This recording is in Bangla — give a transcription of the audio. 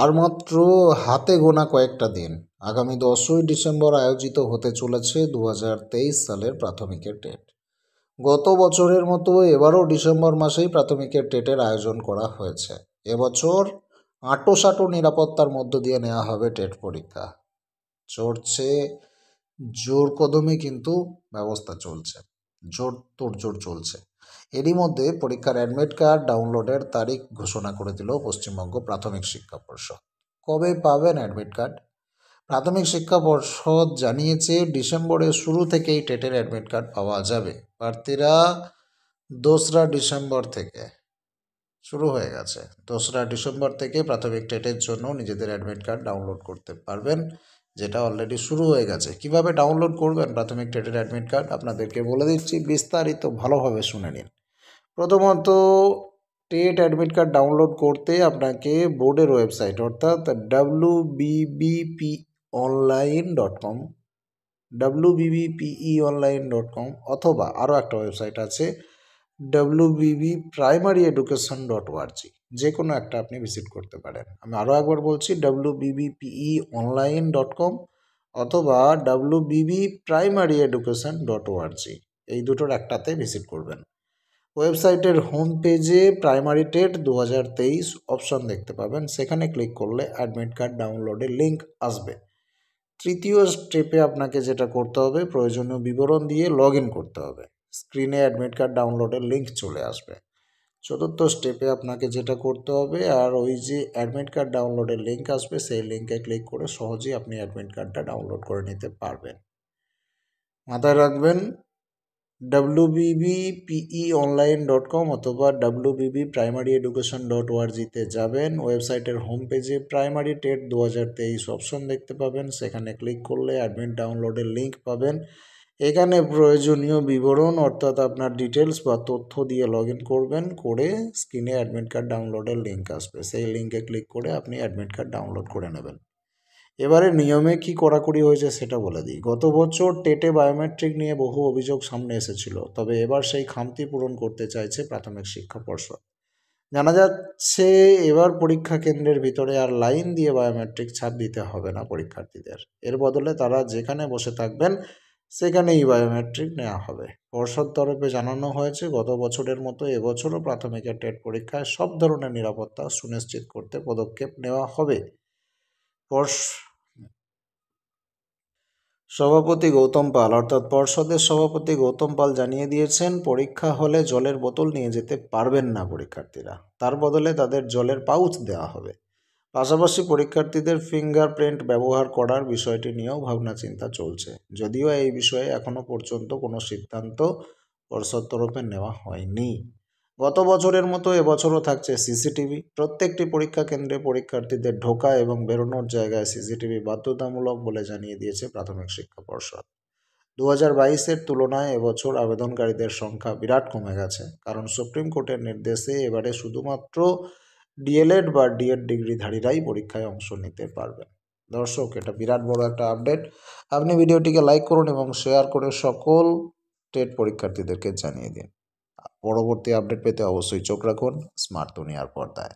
আর মাত্র হাতে গোনা কয়েকটা দিন আগামী দশই ডিসেম্বর আয়োজিত হতে চলেছে দু সালের প্রাথমিকের টেট গত বছরের মতো এবারও ডিসেম্বর মাসেই প্রাথমিকের টেটের আয়োজন করা হয়েছে এবছর সাটো নিরাপত্তার মধ্য দিয়ে নেওয়া হবে টেট পরীক্ষা চড়ছে জোর কদমে কিন্তু ব্যবস্থা চলছে জোর তোড়জোড় চলছে এরই মধ্যে পরীক্ষার অ্যাডমিট কার্ড ডাউনলোডের তারিখ ঘোষণা করে দিল পশ্চিমবঙ্গ প্রাথমিক শিক্ষা পর্ষদ কবে পাবেন অ্যাডমিট কার্ড প্রাথমিক শিক্ষা পর্ষদ জানিয়েছে ডিসেম্বরের শুরু থেকেই টেটের অ্যাডমিট কার্ড পাওয়া যাবে প্রার্থীরা দোসরা ডিসেম্বর থেকে শুরু হয়ে গেছে দোসরা ডিসেম্বর থেকে প্রাথমিক টেটের জন্য নিজেদের অ্যাডমিট কার্ড ডাউনলোড করতে পারবেন যেটা অলরেডি শুরু হয়ে গেছে কিভাবে ডাউনলোড করবেন প্রাথমিক ট্রেডেড অ্যাডমিট কার্ড আপনাদেরকে বলে দিচ্ছি বিস্তারিত ভালোভাবে শুনে নিন প্রথমত টেট অ্যাডমিট কার্ড ডাউনলোড করতে আপনাকে বোর্ডের ওয়েবসাইট অর্থাৎ W BBP online dot com W BBPE online dot com অথবা আরও একটা ওয়েবসাইট আছে WBB primary education dot ORG যে কোনো একটা আপনি ভিজিট করতে পারেন আমি আরও একবার বলছি ডাব্লুবিবিপিই অনলাইন ডট কম অথবা WBB primary education dot ORG এই দুটোর একটাতে ভিজিট করবেন ওয়েবসাইটের হোম পেজে প্রাইমারি টেট দু হাজার তেইশ অপশন দেখতে পাবেন সেখানে ক্লিক করলে অ্যাডমিট কার্ড ডাউনলোডের লিঙ্ক আসবে তৃতীয় স্টেপে আপনাকে যেটা করতে হবে প্রয়োজনীয় বিবরণ দিয়ে লগ করতে হবে স্ক্রিনে অ্যাডমিট কার্ড ডাউনলোডের লিঙ্ক চলে আসবে চতুর্থ স্টেপে আপনাকে যেটা করতে হবে আর ওই যে অ্যাডমিট কার্ড ডাউনলোডের লিঙ্ক আসবে সেই লিঙ্কে ক্লিক করে সহজেই আপনি অ্যাডমিট কার্ডটা ডাউনলোড করে নিতে পারবেন মাথায় রাখবেন ডাব্লু বিবি অনলাইন ডট কম অথবা ডাব্লু বিবি প্রাইমারি এডুকেশন ডট ওয়ার্জিতে যাবেন ওয়েবসাইটের হোম পেজে প্রাইমারি টেট দু হাজার তেইশ অপশন দেখতে পাবেন সেখানে ক্লিক করলে অ্যাডমিট ডাউনলোডের লিঙ্ক পাবেন এখানে প্রয়োজনীয় বিবরণ অর্থাৎ আপনার ডিটেলস বা তথ্য দিয়ে লগ করবেন করে স্ক্রিনে অ্যাডমিট কার্ড ডাউনলোডের লিঙ্ক আসবে সেই লিঙ্কে ক্লিক করে আপনি অ্যাডমিট কার্ড ডাউনলোড করে নেবেন এবারে নিয়মে কি কড়াকড়ি হয়েছে সেটা বলে দিই গত বছর টেটে বায়োমেট্রিক নিয়ে বহু অভিযোগ সামনে এসেছিল তবে এবার সেই খামতি পূরণ করতে চাইছে প্রাথমিক শিক্ষা পর্ষদ জানা যাচ্ছে এবার পরীক্ষা কেন্দ্রের ভিতরে আর লাইন দিয়ে বায়োমেট্রিক ছাপ দিতে হবে না পরীক্ষার্থীদের এর বদলে তারা যেখানে বসে থাকবেন সেখানেই বায়োমেট্রিক নেওয়া হবে পর্ষদ তরফে জানানো হয়েছে গত বছরের মতো এবছরও প্রাথমিকের টেট পরীক্ষায় সব ধরনের নিরাপত্তা সুনিশ্চিত করতে পদক্ষেপ নেওয়া হবে সভাপতি গৌতম পাল অর্থাৎ পর্ষদের সভাপতি গৌতম পাল জানিয়ে দিয়েছেন পরীক্ষা হলে জলের বোতল নিয়ে যেতে পারবেন না পরীক্ষার্থীরা তার বদলে তাদের জলের পাউচ দেওয়া হবে পাশাপাশি পরীক্ষার্থীদের ফিঙ্গার প্রিন্ট ব্যবহার করার বিষয়টি নিয়েও ভাবনা চিন্তা চলছে যদিও এই বিষয়ে এখনও পর্যন্ত কোনো সিদ্ধান্ত পর্ষদ তরফে নেওয়া হয়নি গত বছরের মতো এবছরও থাকছে সিসিটিভি প্রত্যেকটি পরীক্ষা কেন্দ্রে পরীক্ষার্থীদের ঢোকা এবং বেরোনোর জায়গায় সিসিটিভি বাধ্যতামূলক বলে জানিয়ে দিয়েছে প্রাথমিক শিক্ষা পর্ষদ দু হাজার বাইশের তুলনায় এবছর আবেদনকারীদের সংখ্যা বিরাট কমে গেছে কারণ সুপ্রিম কোর্টের নির্দেশে এবারে শুধুমাত্র ডিএলএড বা ডিএড ডিগ্রিধারীরাই পরীক্ষায় অংশ নিতে পারবেন দর্শক এটা বিরাট বড় একটা আপডেট আপনি ভিডিওটিকে লাইক করুন এবং শেয়ার করে সকল টেট পরীক্ষার্থীদেরকে জানিয়ে দিন পরবর্তী আপডেট পেতে অবশ্যই চোখ রাখুন স্মার্ট দুনিয়ার পর্দায়